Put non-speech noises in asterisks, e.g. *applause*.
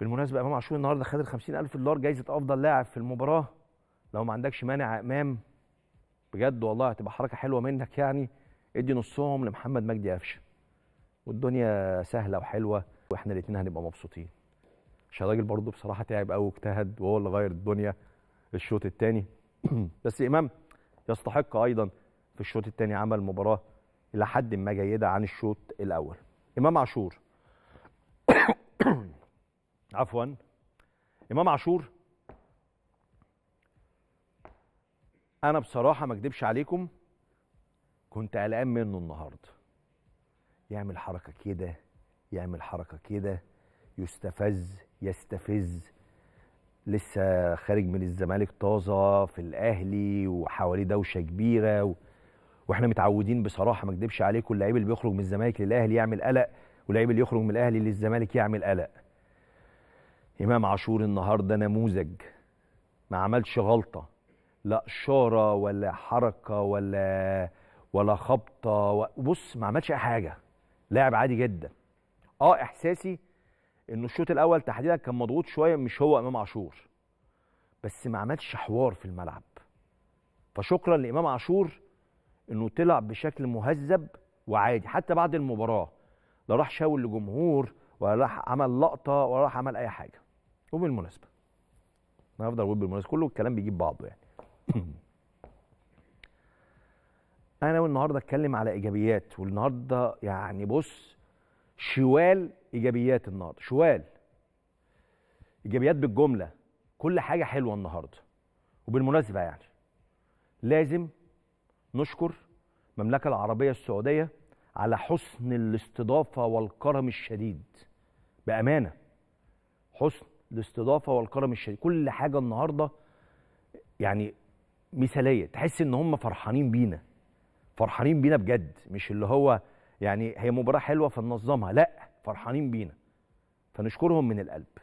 بالمناسبه امام عاشور النهارده خد ال ألف دولار جايزه افضل لاعب في المباراه لو ما عندكش مانع يا امام بجد والله هتبقى حركه حلوه منك يعني ادي نصهم لمحمد مجدي قفشه والدنيا سهله وحلوه واحنا الاثنين هنبقى مبسوطين عشان الراجل برضه بصراحه تعب قوي واجتهد وهو اللي غير الدنيا الشوط الثاني *clears throat* بس امام يستحق ايضا في الشوط الثاني عمل مباراه الى حد ما جيده عن الشوط الاول امام عاشور *clears throat* عفوا امام عاشور انا بصراحه ما اكدبش عليكم كنت قلقان منه النهارده يعمل حركه كده يعمل حركه كده يستفز يستفز لسه خارج من الزمالك طازه في الاهلي وحواليه دوشه كبيره و... واحنا متعودين بصراحه ما اكدبش عليكم اللعيب اللي بيخرج من الزمالك للاهلي يعمل قلق واللعيب اللي يخرج من الاهلي للزمالك يعمل قلق امام عاشور النهارده نموذج ما عملش غلطه لا اشاره ولا حركه ولا ولا خبطه بص ما عملش اي حاجه لاعب عادي جدا اه احساسي انه الشوط الاول تحديدا كان مضغوط شويه مش هو امام عاشور بس ما عملش حوار في الملعب فشكرا لامام عاشور انه طلع بشكل مهذب وعادي حتى بعد المباراه لا راح شاول لجمهور ولا راح عمل لقطه ولا راح عمل اي حاجه وبالمناسبه انا هفضل اقول بالمناسبه كله الكلام بيجيب بعضه يعني *clears throat* انا والنهارده اتكلم على ايجابيات والنهارده يعني بص شوال ايجابيات النهارده شوال ايجابيات بالجمله كل حاجه حلوه النهارده وبالمناسبه يعني لازم نشكر المملكه العربيه السعوديه على حسن الاستضافه والكرم الشديد بامانه حسن الاستضافه والكرم الشديد كل حاجه النهارده يعني مثاليه تحس ان هم فرحانين بينا فرحانين بينا بجد مش اللي هو يعني هي مباراه حلوه فننظمها لا فرحانين بينا فنشكرهم من القلب